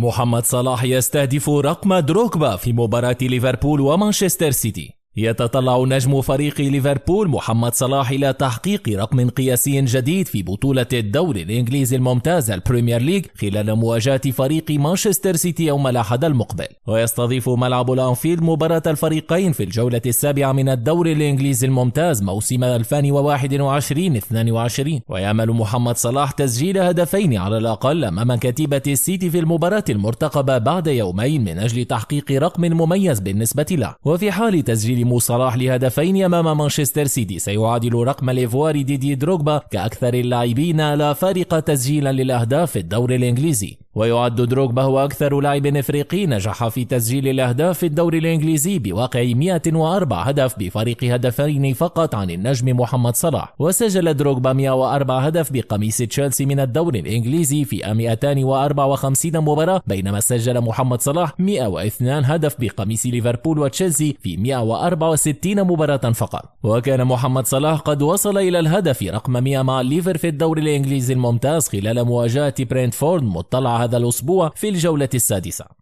محمد صلاح يستهدف رقم دروكبا في مباراة ليفربول ومانشستر سيتي يتطلع نجم فريق ليفربول محمد صلاح إلى تحقيق رقم قياسي جديد في بطولة الدوري الإنجليزي الممتاز البريمير ليج خلال مواجهة فريق مانشستر سيتي يوم الأحد المقبل ويستضيف ملعب الأنفيلد مباراة الفريقين في الجولة السابعة من الدوري الإنجليزي الممتاز موسم 2021-22 ويأمل محمد صلاح تسجيل هدفين على الأقل أمام كتيبة السيتي في المباراة المرتقبة بعد يومين من أجل تحقيق رقم مميز بالنسبة له وفي حال تسجيل يسلم صلاح لهدفين أمام مانشستر سيتي سيعادل رقم ليفوار ديدي دروغبا كأكثر اللاعبين لا فارق تسجيلا للأهداف في الدوري الإنجليزي ويعد دروجبا هو أكثر لاعب إفريقي نجح في تسجيل الأهداف في الدوري الإنجليزي بواقع 104 هدف بفريق هدفين فقط عن النجم محمد صلاح وسجل دروجبا 104 هدف بقميص تشيلسي من الدوري الإنجليزي في 254 مباراة بينما سجل محمد صلاح 102 هدف بقميص ليفربول وتشيلسي في 164 مباراة فقط وكان محمد صلاح قد وصل إلى الهدف رقم 100 مع ليفر في الدوري الإنجليزي الممتاز خلال مواجهة برينتفورد مطلع هذا الأسبوع في الجولة السادسة